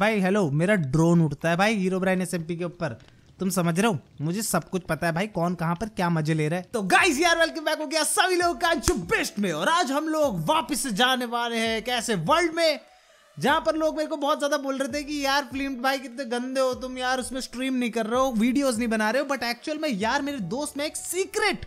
भाई हेलो मेरा ड्रोन उड़ता है भाई हीरो ब्राइन एसएमपी के ऊपर तुम समझ रहे हो मुझे सब कुछ पता है भाई कौन कहाँ पर क्या मजे ले रहा है तो गाइस यार वेलकम बैक हो गया सभी लोग का बेस्ट में और आज हम लोग वापस से जाने वाले हैं कैसे वर्ल्ड में जहां पर लोग मेरे को बहुत ज्यादा बोल रहे थे कि यार फिल्म भाई कितने गंदे हो तुम यार उसमें स्ट्रीम नहीं कर रहे हो वीडियोज नहीं बना रहे हो बट एक्चुअल में यार मेरे दोस्त में एक सीक्रेट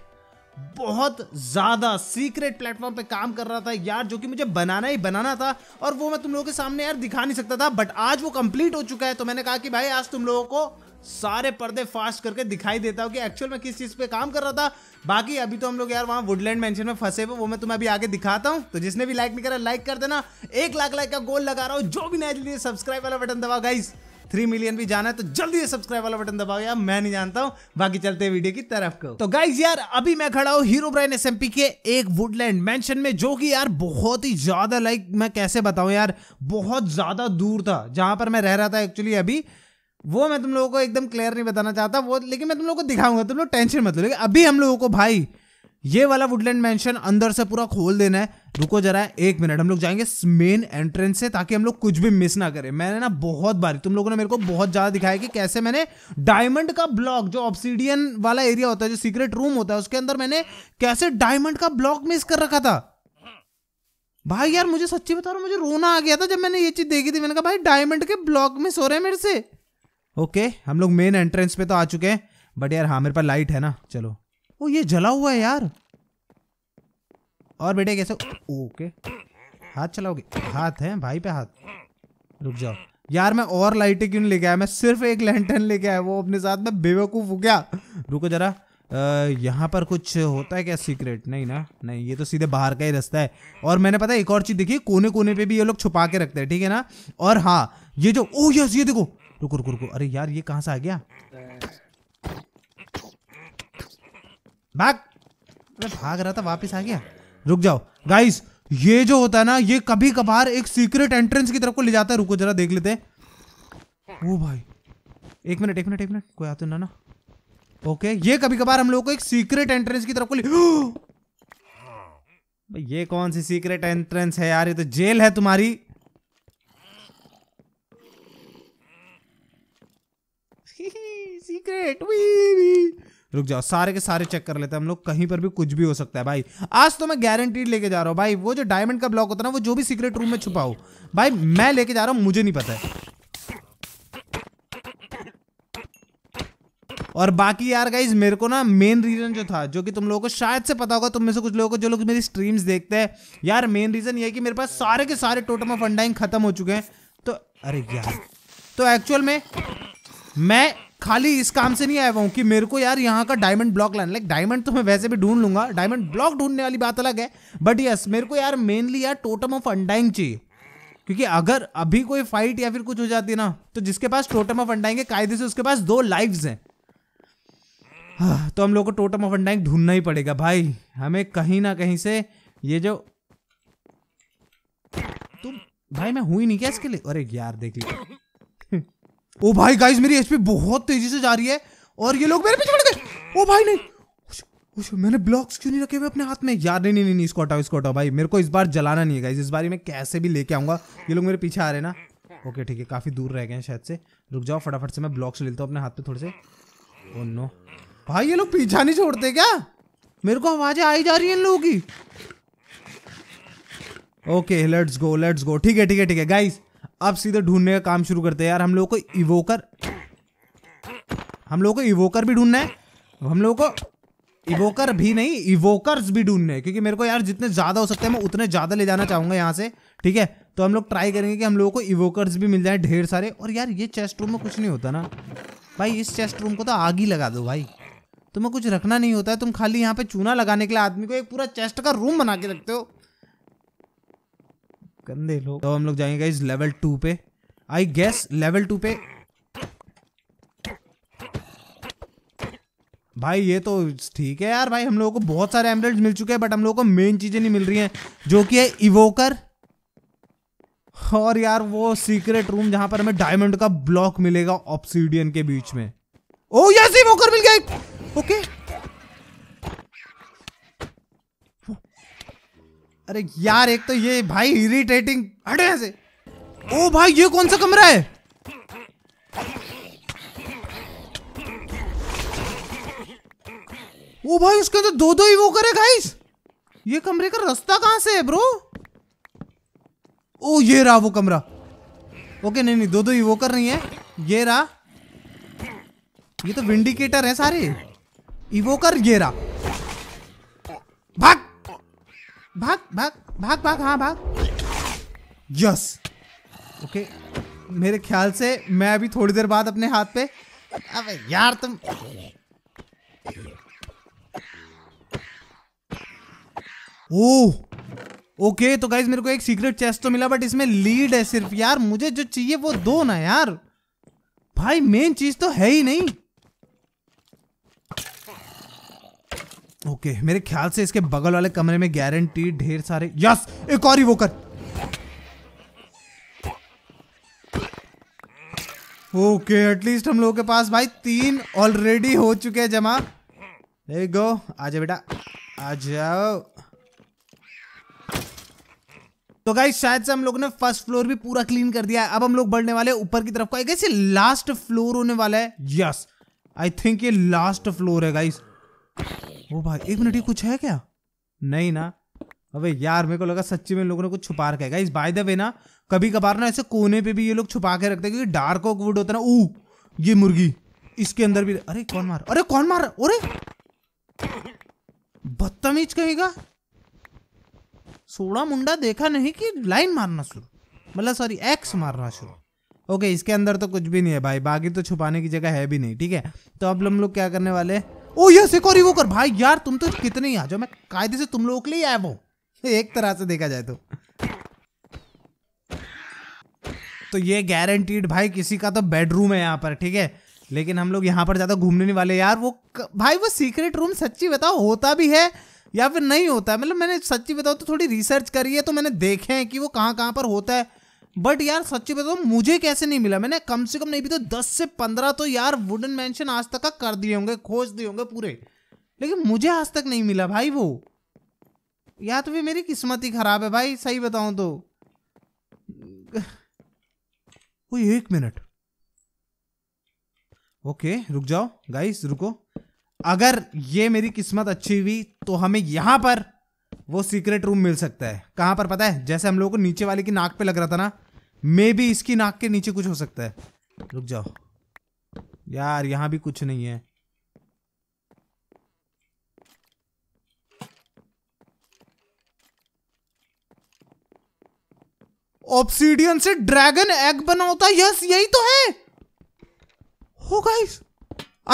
बहुत ज़्यादा सीक्रेट प्लेटफॉर्म पे काम कर रहा था यार जो कि मुझे बनाना ही बनाना था और वो मैं तुम लोगों के सामने यार दिखा नहीं सकता था बट आज वो कंप्लीट हो चुका है तो मैंने कहा कि भाई आज तुम लोगों को सारे पर्दे फास्ट करके दिखाई देता हूँ कि एक्चुअल में किस चीज़ पे काम कर रहा था बाकी अभी तो हम लोग यार वहां वुडलैंड मेंशन में फंसे हुए वो मैं तुम्हें अभी आगे दिखाता हूँ तो जिसने भी लाइक नहीं करा लाइक कर देना एक लाख लाइक का गोल लगा रहा हूँ जो भी नया जल्दी सब्सक्राइब वाला बटन दबा गाइस थ्री मिलियन भी जाना है तो जल्दी से सब्सक्राइब वाला बटन दबाओ यार मैं नहीं जानता हूँ बाकी चलते हैं वीडियो की तरफ को तो गाइज यार अभी मैं खड़ा हूँ हीरो ब्राइन एस के एक वुडलैंड मैंशन में जो कि यार बहुत ही ज्यादा लाइक मैं कैसे बताऊँ यार बहुत ज्यादा दूर था जहां पर मैं रह रहा था एक्चुअली अभी वो मैं तुम लोगों को एकदम क्लियर नहीं बताना चाहता वो लेकिन मैं तुम लोगों को दिखाऊंगा तुम लोग टेंशन मत लो लेकिन अभी हम लोगों को भाई ये वाला वुडलैंड मैंशन अंदर से पूरा खोल देना है रुको जरा एक मिनट हम लोग जाएंगे मेन एंट्रेंस से ताकि हम लोग कुछ भी मिस ना करें मैंने ना बहुत बार तुम लोगों ने मेरे को बहुत ज्यादा दिखाया कि कैसे मैंने डायमंड का ब्लॉक जो ऑप्सीडियन वाला एरिया होता है जो सीक्रेट रूम होता है उसके अंदर मैंने कैसे डायमंड का ब्लॉक मिस कर रखा था भाई यार मुझे सच्ची बता रहा मुझे रोना आ गया था जब मैंने ये चीज देखी थी मैंने कहा भाई डायमंड के ब्लॉक मिस हो रहे हैं मेरे से ओके हम लोग मेन एंट्रेंस पे तो आ चुके हैं बट यार हाँ मेरे पास लाइट है ना चलो ओ ये जला हुआ है यार और बेटे कैसे ओके हाथ चलाओगे हाथ है भाई पे हाथ रुक जाओ यार मैं और लाइटें क्यों लेके आया मैं सिर्फ एक लैंटर्न लेके आया वो अपने साथ में बेवकूफ़ हो गया रुको जरा यहाँ पर कुछ होता है क्या सीक्रेट नहीं ना नहीं ये तो सीधे बाहर का ही रास्ता है और मैंने पता है एक और चीज़ देखी कोने कोने पे भी ये लोग छुपा के रखते हैं ठीक है ना और हाँ ये जो ओ यस ये देखो रुको रुको रुको अरे यार ये कहाँ से आ गया भाग भाग रहा था वापस आ गया रुक जाओ गाइस ये जो होता है ना ये कभी कभार एक सीक्रेट एंट्रेंस की तरफ को ले जाता है रुको जरा देख लेते वो भाई एक मिनट एक मिनट एक मिनट कोई आते ना ना ओके ये कभी कभार हम लोग को एक सीक्रेट एंट्रेंस की तरफ को ले ये कौन सी सीक्रेट एंट्रेंस है यार ये तो जेल है तुम्हारी सीक्रेट वी रुक जाओ सारे के सारे चेक कर लेते हैं हम लोग कहीं पर भी कुछ भी हो सकता है भाई आज तो मैं गारंटीड लेके जा रहा हूँ भाई वो जो डायमंड का ब्लॉक होता है ना वो जो भी सीक्रेट रूम में छुपा हो भाई मैं लेके जा रहा हूँ मुझे नहीं पता है और बाकी यार गाइज मेरे को ना मेन रीज़न जो था जो कि तुम लोगों को शायद से पता होगा तुम में से कुछ लोगों को जो लोग मेरी स्ट्रीम्स देखते हैं यार मेन रीज़न ये है कि मेरे पास सारे के सारे टोटम ऑफ अंडाइंग खत्म हो चुके हैं तो अरे यार तो एक्चुअल में मैं खाली इस काम से नहीं आया हुआ हूँ कि मेरे को यार यहाँ का डायमंड ब्लॉक लाना लाइक डायमंड तो मैं वैसे भी ढूंढ लूंगा डायमंड ब्लॉक ढूंढने वाली बात अलग है बट यस मेरे को यार मेनली यार टोटम ऑफ अंडाइंग चाहिए क्योंकि अगर अभी कोई फाइट या फिर कुछ हो जाती है ना तो जिसके पास टोटम ऑफ अंडाइंग है कायदे से उसके पास दो लाइफ है हाँ, तो हम लोग को टोटम ऑफ अंडाइंग ढूंढना ही पड़ेगा भाई हमें कहीं ना कहीं से ये जो तुम भाई मैं हुई नहीं क्या इसके लिए अरे यार देख लिया ओ भाई गाइस मेरी एचपी बहुत तेजी से जा रही है और ये लोग मेरे पीछे पड़ गए ओ भाई नहीं उश, मैंने ब्लॉक्स क्यों नहीं रखे हुए अपने हाथ में यार नहीं नहीं नहीं, इसको हटाओ इसको हटाओ भाई मेरे को इस बार जलाना नहीं है इस बार मैं कैसे भी लेके आऊंगा ये लोग मेरे पीछे आ रहे ना ओके ठीक है काफ़ी दूर रह गए हैं शायद से रुक जाओ फटाफट से मैं ब्लॉक्स लेता हूँ अपने हाथ पे थोड़े से ओ oh, नो भाई ये लोग पीछा नहीं छोड़ते क्या मेरे को आवाज़ें आई जा रही है इन लोगों की okay let's go let's go ठीक है ठीक है ठीक है गाइस अब सीधे ढूंढने का काम शुरू करते हैं यार हम लोगों को इवोकर हम लोगों को इवोकर भी ढूंढना है हम लोगों को इवोकर भी नहीं इवोकर्स भी ढूंढने क्योंकि मेरे को यार जितने ज़्यादा हो सकते हैं मैं उतने ज़्यादा ले जाना चाहूंगा यहाँ से ठीक है तो हम लोग ट्राई करेंगे कि हम लोगों को इवोकर्स भी मिल जाए ढेर सारे और यार ये चेस्ट रूम में कुछ नहीं होता ना भाई इस चेस्ट रूम को तो आग ही लगा दो भाई तुम्हें कुछ रखना नहीं होता है तुम खाली यहाँ पे चूना लगाने के लिए आदमी को एक पूरा चेस्ट का रूम बना के रखते हो गंदे लोग तो हम लोग जाएंगे इस लेवल टू पे आई गेस लेवल टू पे भाई ये तो ठीक है यार भाई हम लोगों को बहुत सारे एमरल्ड मिल चुके हैं बट हम लोगों को मेन चीजें नहीं मिल रही हैं जो कि है इवोकर और यार वो सीक्रेट रूम जहां पर हमें डायमंड का ब्लॉक मिलेगा ऑप्सीडियन के बीच में ओ यस इवोकर मिल गया ओके okay. अरे यार एक तो ये भाई इरिटेटिंग हटे से ओ भाई ये कौन सा कमरा है ओ भाई उसके अंदर दो दो ही वो करे गाइस ये कमरे का रास्ता कहां से है ब्रो ओ ये रहा वो कमरा ओके नहीं नहीं दो दो वो कर रही है ये रहा ये तो विंडिकेटर है सारे इवोकर ये रहा भाग भाग भाग भाग भाग हाँ भाग यस ओके मेरे ख्याल से मैं अभी थोड़ी देर बाद अपने हाथ पे अबे यार तुम ओह ओके तो गाइज मेरे को एक सीक्रेट चेस्ट तो मिला बट इसमें लीड है सिर्फ यार मुझे जो चाहिए वो दो ना यार भाई मेन चीज तो है ही नहीं ओके मेरे ख्याल से इसके बगल वाले कमरे में गारंटी ढेर सारे यस एक और कर ओके एटलीस्ट हम लोगों के पास भाई तीन ऑलरेडी हो चुके हैं जमा गो आ जाओ बेटा आ जाओ तो गाइस शायद से हम लोगों ने फर्स्ट फ्लोर भी पूरा क्लीन कर दिया है अब हम लोग बढ़ने वाले ऊपर की तरफ का कैसे लास्ट फ्लोर होने वाला है यस आई थिंक ये लास्ट फ्लोर है गाइस ओ भाई एक मिनट ये कुछ है क्या नहीं ना अबे यार मेरे को लगा सच्ची में लोगों ने कुछ छुपा रखा है इस बाय द वे ना कभी कभार ना ऐसे कोने पे भी ये लोग छुपा के रखते हैं क्योंकि डार्क ऑक वुड होता है ना ऊ ये मुर्गी इसके अंदर भी अरे कौन मार अरे कौन मार अरे बदतमीज कहेगा सोड़ा मुंडा देखा नहीं कि लाइन मारना शुरू मतलब सॉरी एक्स मारना शुरू ओके इसके अंदर तो कुछ भी नहीं है भाई बाकी तो छुपाने की जगह है भी नहीं ठीक है तो अब हम लोग क्या करने वाले हैं ओ यस एक और कर भाई यार तुम तो कितने ही आ जाओ मैं कायदे से तुम लोगों के लिए आया वो एक तरह से देखा जाए तो तो ये गारंटीड भाई किसी का तो बेडरूम है यहाँ पर ठीक है लेकिन हम लोग यहाँ पर ज्यादा घूमने नहीं वाले यार वो भाई वो सीक्रेट रूम सच्ची बताओ होता भी है या फिर नहीं होता है मतलब मैंने सच्ची बताओ तो थोड़ी रिसर्च करी है तो मैंने देखे हैं कि वो कहाँ कहाँ पर होता है बट यार सच्ची बताओ मुझे कैसे नहीं मिला मैंने कम से कम नहीं भी तो दस से पंद्रह तो यार वुडन मैंशन आज तक का कर दिए होंगे खोज दिए होंगे पूरे लेकिन मुझे आज तक नहीं मिला भाई वो या तो भी मेरी किस्मत ही खराब है भाई सही बताऊं तो कोई एक मिनट ओके रुक जाओ गाइस रुको अगर ये मेरी किस्मत अच्छी हुई तो हमें यहां पर वो सीक्रेट रूम मिल सकता है कहाँ पर पता है जैसे हम लोगों को नीचे वाले की नाक पे लग रहा था ना मे भी इसकी नाक के नीचे कुछ हो सकता है रुक जाओ यार यहाँ भी कुछ नहीं है ऑप्सीडियन से ड्रैगन एग बना होता है यस यही तो है हो गाइस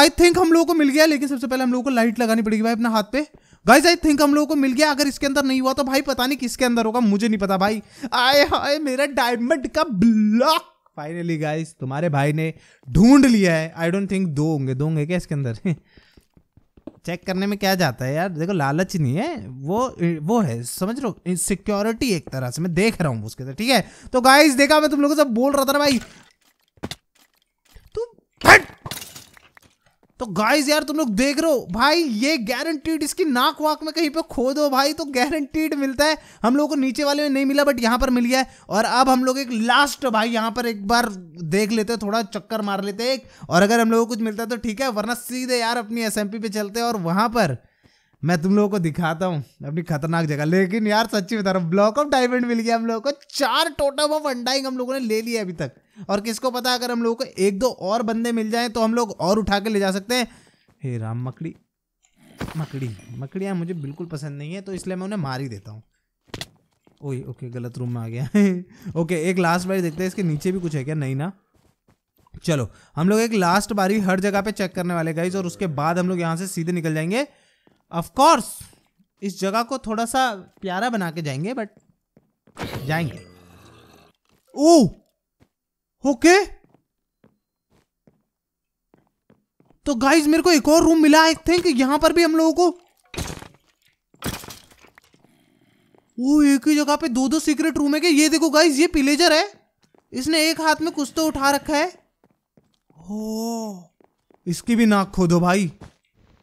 आई थिंक हम लोगों को मिल गया लेकिन सबसे पहले हम लोगों को लाइट लगानी पड़ेगी भाई अपने हाथ पे गाइज आई थिंक हम लोगों को मिल गया अगर इसके अंदर नहीं हुआ तो भाई पता नहीं किसके अंदर होगा मुझे नहीं पता भाई आए हाय मेरा डायमंड का ब्लॉक फाइनली गाइज तुम्हारे भाई ने ढूंढ लिया है आई डोंट थिंक दो होंगे दो होंगे क्या इसके अंदर चेक करने में क्या जाता है यार देखो लालच नहीं है वो वो है समझ लो सिक्योरिटी एक तरह से मैं देख रहा हूँ उसके अंदर ठीक है तो गाइज देखा मैं तुम लोगों से बोल रहा था ना भाई तो गाइस यार तुम लोग देख रहे हो भाई ये गारंटीड इसकी नाक वाक में कहीं पे खो दो भाई तो गारंटीड मिलता है हम लोगों को नीचे वाले में नहीं मिला बट यहाँ पर मिल गया है और अब हम लोग एक लास्ट भाई यहाँ पर एक बार देख लेते हैं थोड़ा चक्कर मार लेते हैं एक और अगर हम लोगों को कुछ मिलता है तो ठीक है वरना सीधे यार अपनी एस पे चलते हैं और वहाँ पर मैं तुम लोगों को दिखाता हूँ अपनी खतरनाक जगह लेकिन यार सच्ची बता रहा हूँ ब्लॉक ऑफ डायमंड मिल गया हम लोगों को चार टोटम ऑफ अंडाइंग हम लोगों ने ले लिया अभी तक और किसको पता अगर हम लोगों को एक दो और बंदे मिल जाए तो हम लोग और उठा के ले जा सकते हैं हे राम मकड़ी मकड़ी मकड़ियाँ मुझे बिल्कुल पसंद नहीं है तो इसलिए मैं उन्हें मार ही देता हूँ ओए ओके गलत रूम में आ गया ओके एक लास्ट बारी देखते हैं इसके नीचे भी कुछ है क्या नहीं ना चलो हम लोग एक लास्ट बारी हर जगह पे चेक करने वाले गाइज और उसके बाद हम लोग यहाँ से सीधे निकल जाएंगे ऑफकोर्स इस जगह को थोड़ा सा प्यारा बना के जाएंगे बट जाएंगे ओ ओके तो गाइज मेरे को एक और रूम मिला आई थिंक यहां पर भी हम लोगों को वो एक ही जगह पे दो दो सीक्रेट रूम है के ये देखो गाइज ये पिलेजर है इसने एक हाथ में कुछ तो उठा रखा है हो oh, इसकी भी नाक खोदो भाई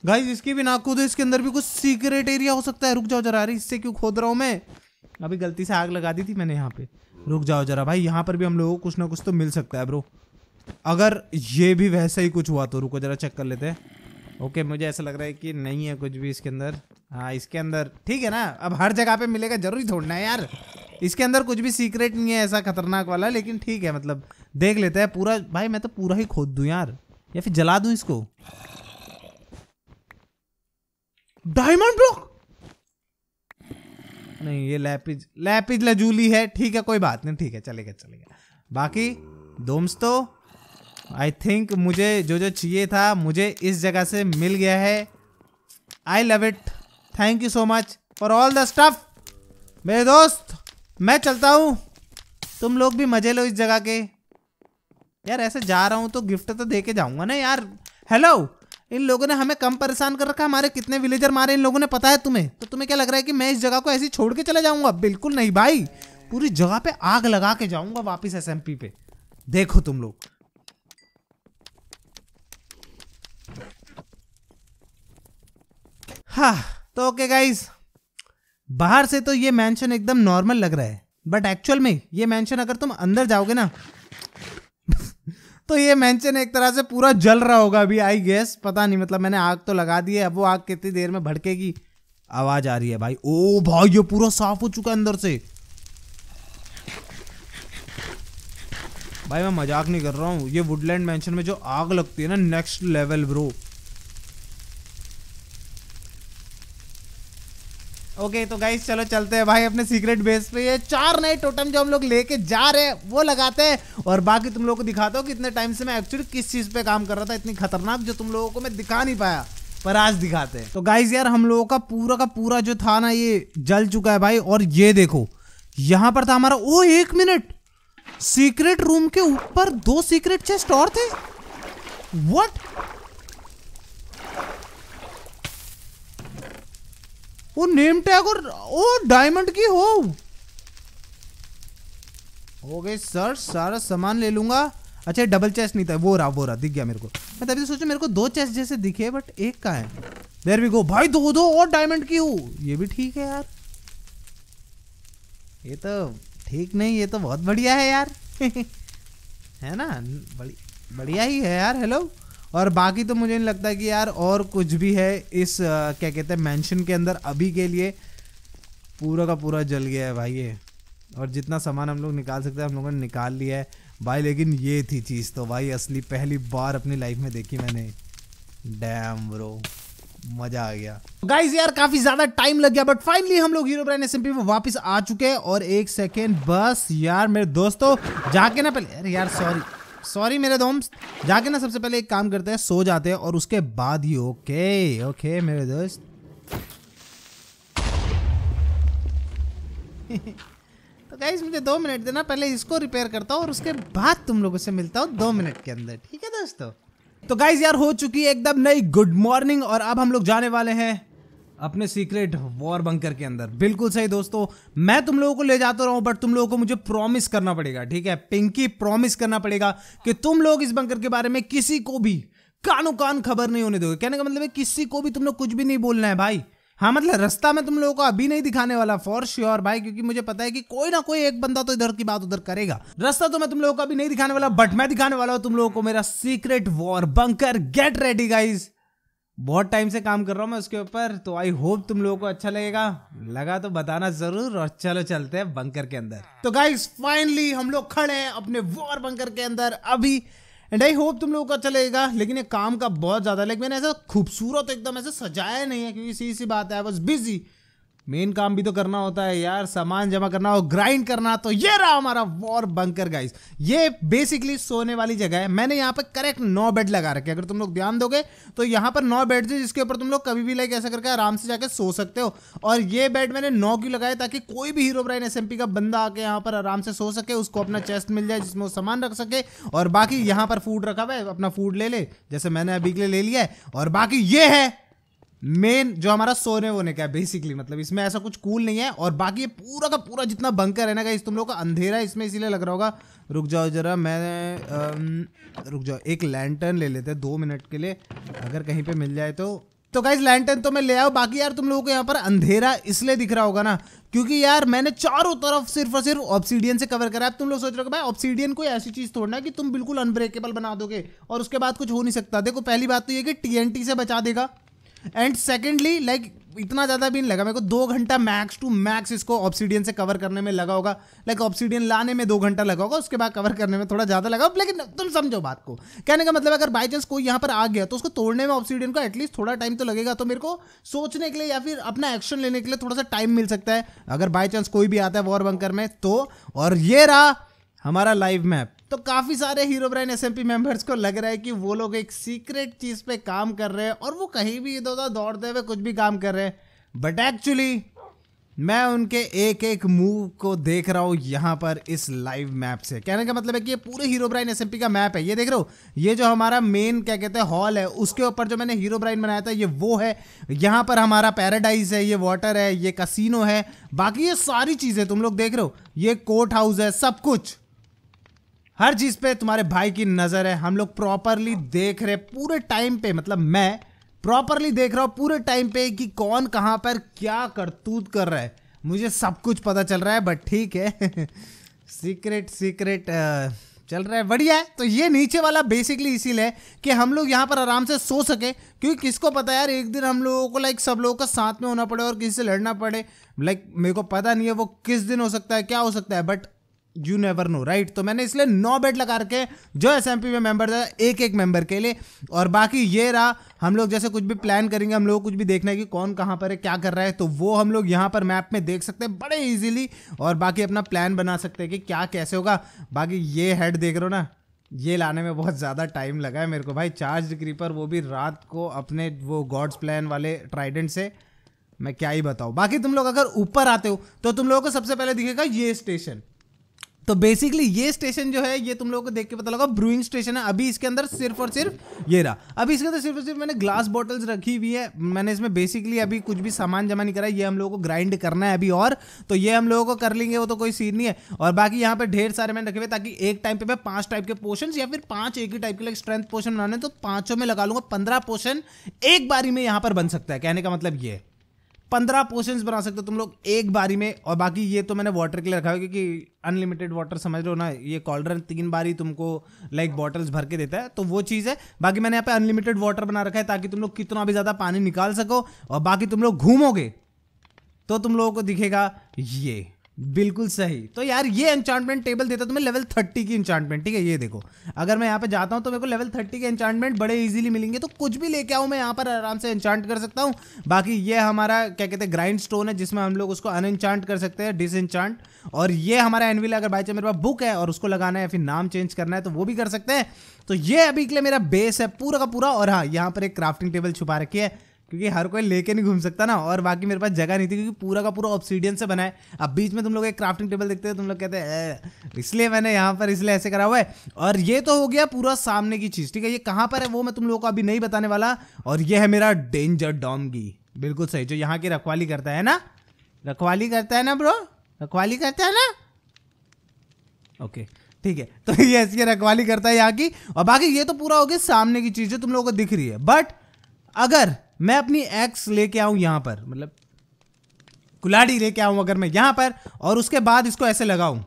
गाइस इसकी भी ना कूदो इसके अंदर भी कुछ सीक्रेट एरिया हो सकता है रुक जाओ जरा अरे इससे क्यों खोद रहा हूँ मैं अभी गलती से आग लगा दी थी मैंने यहाँ पे रुक जाओ जरा भाई यहाँ पर भी हम लोगों को कुछ ना कुछ तो मिल सकता है ब्रो अगर ये भी वैसा ही कुछ हुआ तो रुको जरा चेक कर लेते हैं ओके मुझे ऐसा लग रहा है कि नहीं है कुछ भी इसके अंदर हाँ इसके अंदर ठीक है ना अब हर जगह पे मिलेगा जरूरी थोड़ना है यार इसके अंदर कुछ भी सीक्रेट नहीं है ऐसा खतरनाक वाला लेकिन ठीक है मतलब देख लेते हैं पूरा भाई मैं तो पूरा ही खोद दूँ यार या फिर जला दूँ इसको डायमंड ब्लॉक नहीं ये लैपिज लैपिज लजूली है ठीक है कोई बात नहीं ठीक है चलेगा चलेगा बाकी दोम्स तो आई थिंक मुझे जो जो चाहिए था मुझे इस जगह से मिल गया है I love it thank you so much for all the stuff मेरे दोस्त मैं चलता हूँ तुम लोग भी मजे लो इस जगह के यार ऐसे जा रहा हूँ तो गिफ्ट तो दे के जाऊँगा ना यार हेलो इन लोगों ने हमें कम परेशान कर रखा हमारे कितने विलेजर मारे इन लोगों ने पता है तुम्हें तो तुम्हें क्या लग रहा है कि मैं इस जगह को ऐसे छोड़ के चला जाऊंगा बिल्कुल नहीं भाई पूरी जगह पे आग लगा के जाऊंगा वापिस एस पे देखो तुम लोग हाँ तो ओके गाइस बाहर से तो ये मेंशन एकदम नॉर्मल लग रहा है बट एक्चुअल में ये मेंशन अगर तुम अंदर जाओगे ना तो ये मेंशन एक तरह से पूरा जल रहा होगा अभी आई गेस पता नहीं मतलब मैंने आग तो लगा दी है अब वो आग कितनी देर में भड़केगी आवाज आ रही है भाई ओ भाई ये पूरा साफ हो चुका अंदर से भाई मैं मजाक नहीं कर रहा हूँ ये वुडलैंड मेंशन में जो आग लगती है ना नेक्स्ट लेवल ब्रो ओके तो गाइस चलो चलते हैं भाई अपने सीक्रेट बेस पे ये चार नए टोटम जो हम लोग लेके जा रहे हैं वो लगाते हैं और बाकी तुम लोगों को दिखाता हूँ कि इतने टाइम से मैं एक्चुअली किस चीज़ पे काम कर रहा था इतनी खतरनाक जो तुम लोगों को मैं दिखा नहीं पाया पर आज दिखाते हैं तो गाइस यार हम लोगों का पूरा का पूरा जो था ना ये जल चुका है भाई और ये देखो यहाँ पर था हमारा ओ एक मिनट सीक्रेट रूम के ऊपर दो सीक्रेट चेस्ट और थे वट वो नेम टैग और ओ डायमंड की हो हो गई सर सारा सामान ले लूंगा अच्छा डबल चेस्ट नहीं था वो रहा वो रहा दिख गया मेरे को मैं तभी तो सोचा मेरे को दो चेस्ट जैसे दिखे बट एक का है देर वी गो भाई दो दो और डायमंड की हो ये भी ठीक है यार ये तो ठीक नहीं ये तो बहुत बढ़िया है यार है ना बढ़िया ही है यार हेलो और बाकी तो मुझे नहीं लगता कि यार और कुछ भी है इस क्या कहते हैं मैंशन के अंदर अभी के लिए पूरा का पूरा जल गया है भाई ये और जितना सामान हम लोग निकाल सकते हैं हम लोगों ने निकाल लिया है भाई लेकिन ये थी चीज़ तो भाई असली पहली बार अपनी लाइफ में देखी मैंने डैम ब्रो मजा आ गया गाइज यार काफी ज्यादा टाइम लग गया बट फाइनली हम लोग हीरो ब्रांड एसएमपी में वापस आ चुके हैं और एक सेकेंड बस यार मेरे दोस्तों जाके ना पहले यार सॉरी सॉरी मेरे दोस्त जाके ना सबसे पहले एक काम करते हैं सो जाते हैं और उसके बाद ही ओके ओके मेरे दोस्त तो गाइज मुझे दो मिनट देना पहले इसको रिपेयर करता हूँ और उसके बाद तुम लोगों से मिलता हूँ दो मिनट के अंदर ठीक है दोस्तों तो गाइज यार हो चुकी है एकदम नई गुड मॉर्निंग और अब हम लोग जाने वाले हैं अपने सीक्रेट वॉर बंकर के अंदर बिल्कुल सही दोस्तों मैं तुम लोगों को ले जाता रहा हूं बट तुम लोगों को मुझे प्रॉमिस करना पड़ेगा ठीक है पिंकी प्रॉमिस करना पड़ेगा कि तुम लोग इस बंकर के बारे में किसी को भी कानो कान खबर नहीं होने दोगे कहने का मतलब है किसी को भी तुम लोग कुछ भी नहीं बोलना है भाई हाँ मतलब रास्ता में तुम लोगों को अभी नहीं दिखाने वाला फॉर श्योर भाई क्योंकि मुझे पता है कि कोई ना कोई एक बंदा तो इधर की बात उधर करेगा रास्ता तो मैं तुम लोगों को अभी नहीं दिखाने वाला बट मैं दिखाने वाला हूँ तुम लोगों को मेरा secret war bunker get ready guys बहुत टाइम से काम कर रहा हूँ मैं उसके ऊपर तो आई होप तुम लोगों को अच्छा लगेगा लगा तो बताना जरूर और चलो चलते हैं बंकर के अंदर तो गाइस फाइनली हम लोग खड़े हैं अपने वॉर बंकर के अंदर अभी एंड आई होप तुम लोगों को अच्छा लगेगा लेकिन ये काम का बहुत ज़्यादा लेकिन मैंने ऐसा खूबसूरत एकदम ऐसा सजाया नहीं है क्योंकि सी सी बात है आई वॉज बिजी मेन काम भी तो करना होता है यार सामान जमा करना और ग्राइंड करना तो ये रहा हमारा वॉर बंकर गाइस ये बेसिकली सोने वाली जगह है मैंने यहाँ पर करेक्ट नौ बेड लगा रखे अगर तुम लोग ध्यान दोगे तो यहाँ पर नौ बेड थे जिसके ऊपर तुम लोग कभी भी लाइक ऐसा करके आराम से जाके सो सकते हो और ये बेड मैंने नौ क्यों लगाए ताकि कोई भी हीरो ब्राइन एस का बंदा आके यहाँ पर आराम से सो सके उसको अपना चेस्ट मिल जाए जिसमें वो सामान रख सके और बाकी यहाँ पर फूड रखा हुआ है अपना फूड ले ले जैसे मैंने अभी के लिए ले लिया है और बाकी ये है मेन जो हमारा सोने वोने का है बेसिकली मतलब इसमें ऐसा कुछ कूल नहीं है और बाकी पूरा का पूरा जितना बंकर है ना गाइस तुम लोग का अंधेरा इसमें इसीलिए लग रहा होगा रुक जाओ जरा मैं अम, रुक जाओ एक लैंटर्न ले लेते हैं दो मिनट के लिए अगर कहीं पे मिल जाए तो तो गाइज लैंटर्न तो मैं ले आऊँ बाकी यार तुम लोगों को यहाँ पर अंधेरा इसलिए दिख रहा होगा ना क्योंकि यार मैंने चारों तरफ सिर्फ और सिर्फ ऑप्सीडियन से कवर करा है तुम लोग सोच रहे हो भाई ऑप्सीडियन कोई ऐसी चीज़ थोड़ना है कि तुम बिल्कुल अनब्रेकेबल बना दोगे और उसके बाद कुछ हो नहीं सकता देखो पहली बात तो ये कि टी से बचा देगा एंड सेकेंडली लाइक इतना ज़्यादा भी नहीं लगा मेरे को दो घंटा मैक्स टू मैक्स इसको ऑप्सीडियन से कवर करने में लगा होगा लाइक ऑप्सीडियन लाने में दो घंटा लगा होगा उसके बाद कवर करने में थोड़ा ज़्यादा लगा लेकिन तुम समझो बात को कहने का मतलब अगर बाई चांस कोई यहां पर आ गया तो उसको तोड़ने में ऑप्सीडियन को एटलीस्ट थोड़ा टाइम तो लगेगा तो मेरे को सोचने के लिए या फिर अपना एक्शन लेने के लिए थोड़ा सा टाइम मिल सकता है अगर बाई चांस कोई भी आता है वॉर बंकर में तो और ये रहा हमारा लाइव मैप तो काफ़ी सारे हीरो ब्राइन एस मेंबर्स को लग रहा है कि वो लोग एक सीक्रेट चीज़ पे काम कर रहे हैं और वो कहीं भी इधर उधर दौड़ते हुए कुछ भी काम कर रहे हैं बट एक्चुअली मैं उनके एक एक मूव को देख रहा हूँ यहाँ पर इस लाइव मैप से कहने का मतलब है कि ये पूरे हीरो ब्राइन एस का मैप है ये देख रहे हो ये जो हमारा मेन क्या कहते हैं हॉल है उसके ऊपर जो मैंने हीरो ब्राइन बनाया था ये वो है यहाँ पर हमारा पैराडाइज है ये वाटर है ये कसिनो है बाकी ये सारी चीज़ें तुम लोग देख रहे हो ये कोर्ट हाउस है सब कुछ हर चीज पे तुम्हारे भाई की नजर है हम लोग प्रॉपरली देख रहे पूरे टाइम पे मतलब मैं प्रॉपरली देख रहा हूँ पूरे टाइम पे कि कौन कहाँ पर क्या करतूत कर रहा है मुझे सब कुछ पता चल रहा है बट ठीक है सीक्रेट सीक्रेट चल रहा है बढ़िया है तो ये नीचे वाला बेसिकली इसीलिए कि हम लोग यहाँ पर आराम से सो सके क्योंकि किसको पता यार एक दिन हम लोगों को लाइक सब लोगों का साथ में होना पड़े और किसी से लड़ना पड़े लाइक मेरे को पता नहीं है वो किस दिन हो सकता है क्या हो सकता है but you never know right तो मैंने इसलिए नौ बेड लगा रखे जो एस एम पी में मेंबर था एक एक मेंबर के लिए और बाकी ये रहा हम लोग जैसे कुछ भी प्लान करेंगे हम लोग कुछ भी देखना है कि कौन कहाँ पर है क्या कर रहा है तो वो हम लोग यहाँ पर मैप में देख सकते हैं बड़े ईजिली और बाकी अपना प्लान बना सकते हैं कि क्या कैसे होगा बाकी ये हेड देख रहे हो ना ये लाने में बहुत ज़्यादा टाइम लगा है मेरे को भाई चार्ज क्रीपर वो भी रात को अपने वो गॉड्स प्लान वाले ट्राइडेंट से मैं क्या ही बताऊँ बाकी तुम लोग अगर ऊपर आते हो तो तुम लोगों को सबसे पहले दिखेगा ये स्टेशन तो बेसिकली ये स्टेशन जो है ये तुम लोगों को देख के पता लगा ब्रूइंग स्टेशन है अभी इसके अंदर सिर्फ और सिर्फ ये रहा अभी इसके अंदर सिर्फ और सिर्फ मैंने ग्लास बॉटल्स रखी हुई है मैंने इसमें बेसिकली अभी कुछ भी सामान जमा नहीं करा ये हम लोगों को ग्राइंड करना है अभी और तो ये हम लोगों को कर लेंगे वो तो कोई सीन नहीं है और बाकी यहाँ पर ढेर सारे मैंने रखे हुए ताकि एक टाइम पे मैं पांच टाइप के पोशन या फिर पांच एक ही टाइप के लिए स्ट्रेंथ पोशन बनाने तो पांचों में लगा लूंगा पंद्रह पोशन एक बारी में यहाँ पर बन सकता है कहने का मतलब ये है पंद्रह पोर्शन बना सकते हो तुम लोग एक बारी में और बाकी ये तो मैंने वाटर के लिए रखा है क्योंकि अनलिमिटेड वाटर समझ लो ना ये कॉल्डर तीन बारी तुमको लाइक बॉटल्स भर के देता है तो वो चीज़ है बाकी मैंने यहाँ पे अनलिमिटेड वाटर बना रखा है ताकि तुम लोग कितना भी ज़्यादा पानी निकाल सको और बाकी तुम लोग घूमोगे तो तुम लोगों को दिखेगा ये बिल्कुल सही तो यार ये एन्चांटमेंट टेबल देता तुम्हें लेवल थर्टी की एन्चांटमेंट ठीक है ये देखो अगर मैं यहाँ पे जाता हूँ तो मेरे को लेवल थर्टी के एन्चांटमेंट बड़े इजीली मिलेंगे तो कुछ भी लेके आऊँ मैं यहाँ पर आराम से एन्चांट कर सकता हूँ बाकी ये हमारा क्या कहते हैं ग्राइंड स्टोन है जिसमें हम लोग उसको अनएन्चांट कर सकते हैं डिस और ये हमारा एनविल अगर बाई चांस मेरे पास बुक है और उसको लगाना है या फिर नाम चेंज करना है तो वो भी कर सकते हैं तो ये अभी के लिए मेरा बेस है पूरा का पूरा और हाँ यहाँ पर एक क्राफ्टिंग टेबल छुपा रखी है क्योंकि हर कोई लेके नहीं घूम सकता ना और बाकी मेरे पास जगह नहीं थी क्योंकि पूरा का पूरा ऑप्सीडियन से बना है अब बीच में तुम लोग एक क्राफ्टिंग टेबल देखते हो तुम लोग कहते हैं इसलिए मैंने यहाँ पर इसलिए ऐसे करा हुआ है और ये तो हो गया पूरा सामने की चीज़ ठीक है ये कहाँ पर है वो मैं तुम लोगों को अभी नहीं बताने वाला और ये है मेरा डेंजर डॉमगी बिल्कुल सही जो यहाँ की रखवाली करता है ना रखवाली करता है ना ब्रो रखवाली करता है ना ओके ठीक है तो ये इसकी रखवाली करता है यहाँ की और बाकी ये तो पूरा हो गया सामने की चीज़ जो तुम लोगों को दिख रही है बट अगर मैं अपनी एक्स लेके आऊं यहां पर मतलब कुलाड़ी लेके आऊं अगर मैं यहां पर और उसके बाद इसको ऐसे लगाऊं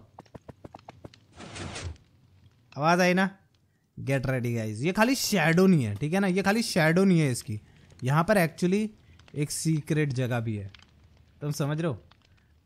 आवाज आई ना गेट रेडी गाइज ये खाली शेडो नहीं है ठीक है ना ये खाली शेडो नहीं है इसकी यहां पर एक्चुअली एक सीक्रेट जगह भी है तुम समझ रहे हो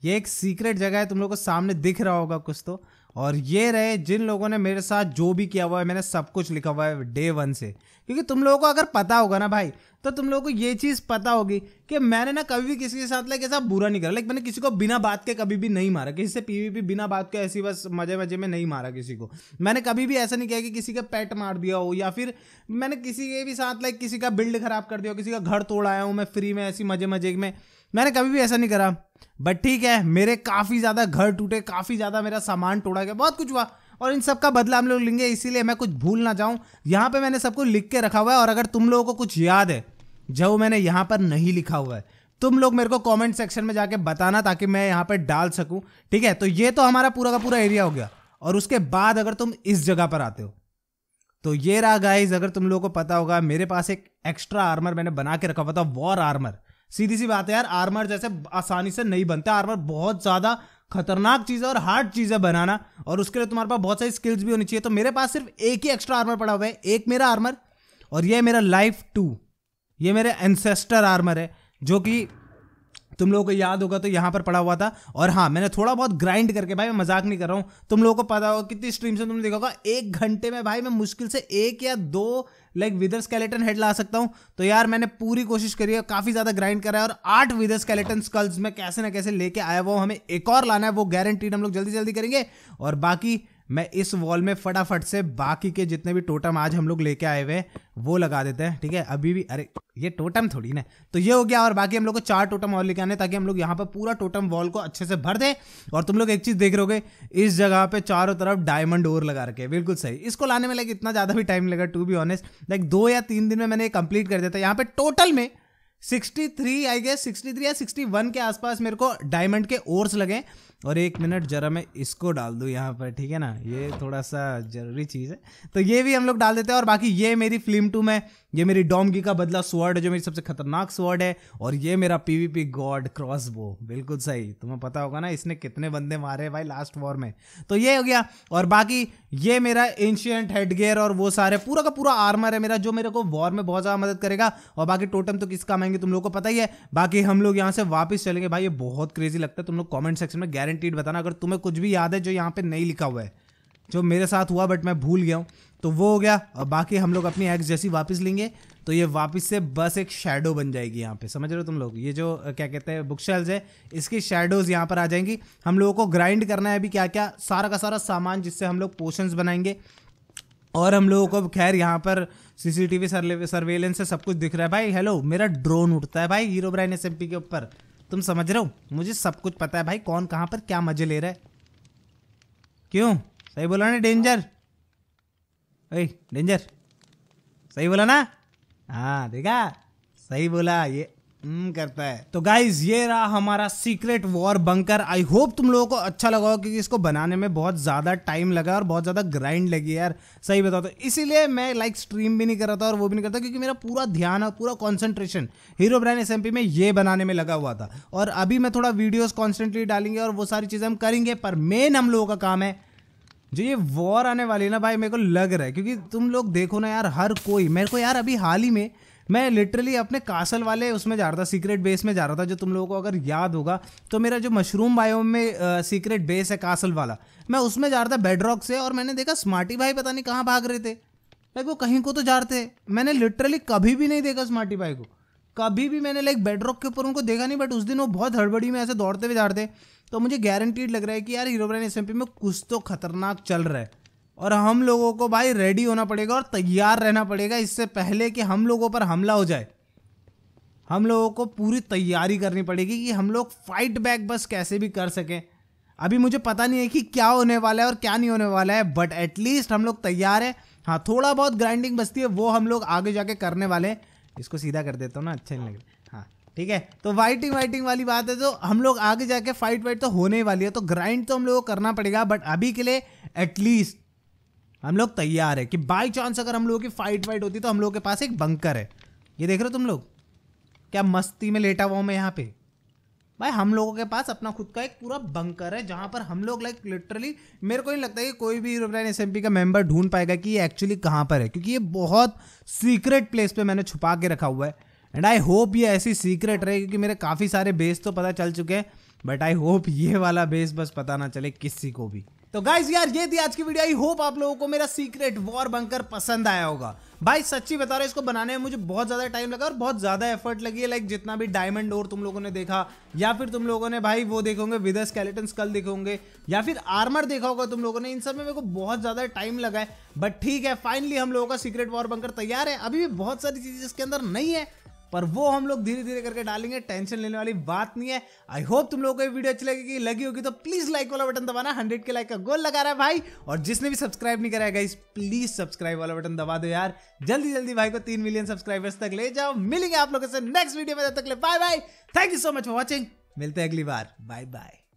ये एक सीक्रेट जगह है तुम लोग को सामने दिख रहा होगा कुछ तो और ये रहे जिन लोगों ने मेरे साथ जो भी किया हुआ है मैंने सब कुछ लिखा हुआ है डे वन से क्योंकि तुम लोगों को अगर पता होगा ना भाई तो तुम लोगों को ये चीज़ पता होगी कि मैंने ना कभी भी किसी के साथ लाइक ऐसा बुरा नहीं करा लाइक मैंने किसी को बिना बात के कभी भी नहीं मारा किसी से पीवीपी बिना बात के ऐसी बस मजे मजे में नहीं मारा किसी को मैंने कभी भी ऐसा नहीं किया कि किसी का पेट मार दिया हो या फिर मैंने किसी के भी साथ लाइक किसी का बिल्ड खराब कर दिया हो किसी का घर तोड़ आया हूँ मैं फ्री में ऐसी मजे मजे में मैंने कभी भी ऐसा नहीं करा बट ठीक है मेरे काफ़ी ज़्यादा घर टूटे काफ़ी ज़्यादा मेरा सामान तोड़ा गया बहुत कुछ हुआ और इन सब का बदला हम लोग लेंगे इसीलिए मैं कुछ भूल ना जाऊँ यहाँ पे मैंने कुछ लिख के रखा हुआ है और अगर तुम लोगों को कुछ याद है जो मैंने यहाँ पर नहीं लिखा हुआ है तुम लोग मेरे को कमेंट सेक्शन में जाके बताना ताकि मैं यहाँ पर डाल सकूँ ठीक है तो ये तो हमारा पूरा का पूरा एरिया हो गया और उसके बाद अगर तुम इस जगह पर आते हो तो ये रहा गाइज अगर तुम लोगों को पता होगा मेरे पास एक एक्स्ट्रा आर्मर मैंने बना के रखा हुआ था वॉर आर्मर सीधी सी बात है यार आर्मर जैसे आसानी से नहीं बनता आर्मर बहुत ज़्यादा खतरनाक चीज़ है और हार्ड चीज़ है बनाना और उसके लिए तुम्हारे पास बहुत सारी स्किल्स भी होनी चाहिए तो मेरे पास सिर्फ एक ही एक्स्ट्रा आर्मर पड़ा हुआ है एक मेरा आर्मर और ये मेरा लाइफ टू ये मेरे एनसेस्टर आर्मर है जो कि तुम लोगों को याद होगा तो यहाँ पर पड़ा हुआ था और हाँ मैंने थोड़ा बहुत ग्राइंड करके भाई मैं मजाक नहीं कर रहा हूँ तुम लोगों को पता होगा कितनी स्ट्रीम से तुमने देखा होगा एक घंटे में भाई मैं मुश्किल से एक या दो लाइक विदर स्केलेटन हेड ला सकता हूँ तो यार मैंने पूरी कोशिश करी है काफ़ी ज़्यादा ग्राइंड करा है और आठ विदर स्केलेटन स्कल्स में कैसे ना कैसे लेके आया वो हमें एक और लाना है वो गारंटीड हम लोग जल्दी जल्दी करेंगे और बाकी मैं इस वॉल में फटाफट से बाकी के जितने भी टोटम आज हम लोग लेके आए हुए वो लगा देते हैं ठीक है अभी भी अरे ये टोटम थोड़ी ना तो ये हो गया और बाकी हम लोग को चार टोटम और लेके आने ताकि हम लोग यहाँ पर पूरा टोटम वॉल को अच्छे से भर दें और तुम लोग एक चीज़ देख रहे इस जगह पर चारों तरफ डायमंड ओर लगा रखे बिल्कुल सही इसको लाने में लाइक इतना ज़्यादा भी टाइम लगा टू बी ऑनेस्ट लाइक दो या तीन दिन में मैंने कंप्लीट कर दिया था यहाँ पर टोटल में 63 आई गेस 63 या 61 के आसपास मेरे को डायमंड के ओर्स लगे और एक मिनट जरा मैं इसको डाल दूँ यहाँ पर ठीक है ना ये थोड़ा सा ज़रूरी चीज़ है तो ये भी हम लोग डाल देते हैं और बाकी ये मेरी फिल्म टू में ये मेरी डोमगी का बदला स्वॉर्ड है जो मेरी सबसे खतरनाक स्वॉर्ड है और ये मेरा पीवीपी गॉड क्रॉस वो बिल्कुल सही तुम्हें पता होगा ना इसने कितने बंदे मारे हैं भाई लास्ट वॉर में तो ये हो गया और बाकी ये मेरा एंशियंट हेडगेयर और वो सारे पूरा का पूरा आर्मर है मेरा जो मेरे को वॉर में बहुत ज़्यादा मदद करेगा और बाकी टोटम तो किस काम आएंगे तुम लोग को पता ही है बाकी हम लोग यहाँ से वापस चलेंगे भाई ये बहुत क्रेजी लगता है तुम लोग कॉमेंट सेक्शन में गैर गारंटीड बताना अगर तुम्हें कुछ भी याद है जो यहाँ पे नहीं लिखा हुआ है जो मेरे साथ हुआ बट मैं भूल गया हूँ तो वो हो गया और बाकी हम लोग अपनी एक्स जैसी वापस लेंगे तो ये वापस से बस एक शेडो बन जाएगी यहाँ पे समझ रहे हो तुम लोग ये जो क्या कहते हैं बुक शेल्स है इसकी शेडोज यहाँ पर आ जाएंगी हम लोगों को ग्राइंड करना है अभी क्या क्या सारा का सारा सामान जिससे हम लोग पोशंस बनाएंगे और हम लोगों को खैर यहाँ पर सीसीटीवी सर्वेलेंस से सब कुछ दिख रहा है भाई हेलो मेरा ड्रोन उठता है भाई हीरो ब्राइन एस के ऊपर तुम समझ रहे हो मुझे सब कुछ पता है भाई कौन कहाँ पर क्या मजे ले रहा है क्यों सही बोला ना डेंजर ओए डेंजर सही बोला ना हाँ देखा सही बोला ये हम्म करता है तो गाइज ये रहा हमारा secret war bunker I hope तुम लोगों को अच्छा लगा होगा क्योंकि इसको बनाने में बहुत ज़्यादा टाइम लगा और बहुत ज़्यादा ग्राइंड लगी यार सही बताओ तो इसीलिए मैं लाइक स्ट्रीम भी नहीं कर रहा था और वो भी नहीं करता क्योंकि मेरा पूरा ध्यान और पूरा कॉन्सेंट्रेशन हीरो ब्रांड एस में ये बनाने में लगा हुआ था और अभी मैं थोड़ा वीडियोज़ कॉन्स्टेंटली डालेंगे और वो सारी चीज़ें हम करेंगे पर मेन हम लोगों का काम है जो ये वॉर आने वाली है ना भाई मेरे को लग रहा है क्योंकि तुम लोग देखो ना यार हर कोई मेरे को यार अभी हाल ही में मैं लिटरली अपने कासल वाले उसमें जा रहा था सीक्रेट बेस में जा रहा था जो तुम लोगों को अगर याद होगा तो मेरा जो मशरूम बायोम में सीक्रेट बेस है कासल वाला मैं उसमें जा रहा था बेडरॉक से और मैंने देखा स्मार्टी भाई पता नहीं कहाँ भाग रहे थे लाइक वो कहीं को तो जा रहे थे मैंने लिटरली कभी भी नहीं देखा स्मार्टी भाई को कभी भी मैंने लाइक बेडरॉक के ऊपर उनको देखा नहीं बट उस दिन वो बहुत हड़बड़ी में ऐसे दौड़ते हुए जा रहे थे तो मुझे गारंटीड लग रहा है कि यार हीरो एस में कुछ तो खतरनाक चल रहा है और हम लोगों को भाई रेडी होना पड़ेगा और तैयार रहना पड़ेगा इससे पहले कि हम लोगों पर हमला हो जाए हम लोगों को पूरी तैयारी करनी पड़ेगी कि हम लोग फाइट बैक बस कैसे भी कर सकें अभी मुझे पता नहीं है कि क्या होने वाला है और क्या नहीं होने वाला है बट एटलीस्ट हम लोग तैयार है हाँ थोड़ा बहुत ग्राइंडिंग बचती है वो हम लोग आगे जाके करने वाले हैं इसको सीधा कर देता हूँ ना अच्छा नहीं लग हाँ ठीक है तो वाइटिंग वाइटिंग वाली बात है तो हम लोग आगे जाके फाइट वाइट तो होने वाली है तो ग्राइंड तो हम लोग को करना पड़ेगा बट अभी के लिए एटलीस्ट हम लोग तैयार है कि बाई चांस अगर हम लोगों की फाइट वाइट होती तो हम लोगों के पास एक बंकर है ये देख रहे हो तुम लोग क्या मस्ती में लेटा हुआ हूँ मैं यहाँ पे भाई हम लोगों के पास अपना खुद का एक पूरा बंकर है जहाँ पर हम लोग लाइक लिटरली मेरे को नहीं लगता कि कोई भी यूरोपियन एस का मेंबर ढूंढ पाएगा कि ये एक्चुअली कहाँ पर है क्योंकि ये बहुत सीक्रेट प्लेस पे मैंने छुपा के रखा हुआ है एंड आई होप ये ऐसी सीक्रेट रहे क्योंकि मेरे काफ़ी सारे बेस तो पता चल चुके हैं बट आई होप ये वाला बेस बस पता ना चले किसी को भी तो गाइज यार ये थी आज की वीडियो आई होप आप लोगों को मेरा सीक्रेट वॉर बंकर पसंद आया होगा भाई सच्ची बता रहा इसको बनाने में मुझे बहुत ज़्यादा टाइम लगा और बहुत ज़्यादा एफर्ट लगी है लाइक जितना भी डायमंड और तुम लोगों ने देखा या फिर तुम लोगों ने भाई वो देखोगे विदर स्केलेटन स्कल देखोगे या फिर आर्मर देखा होगा तुम लोगों ने इन सब में मेरे को बहुत ज़्यादा टाइम लगा है बट ठीक है फाइनली हम लोगों का सीक्रेट वॉर बंकर तैयार है अभी भी बहुत सारी चीज़ इसके अंदर नहीं है पर वो हम लोग धीरे धीरे करके डालेंगे टेंशन लेने वाली बात नहीं है आई होप तुम लोगों को ये वीडियो अच्छी लगेगी लगी होगी तो प्लीज लाइक वाला बटन दबाना हंड्रेड के लाइक का गोल लगा रहा है भाई और जिसने भी सब्सक्राइब नहीं कराया गाइस प्लीज सब्सक्राइब वाला बटन दबा दो यार जल्दी जल्दी भाई को तीन मिलियन सब्सक्राइबर्स तक ले जाओ मिलेंगे आप लोगों से नेक्स्ट वीडियो में जब तक bye bye thank you so much for watching मिलते हैं अगली बार बाय बाय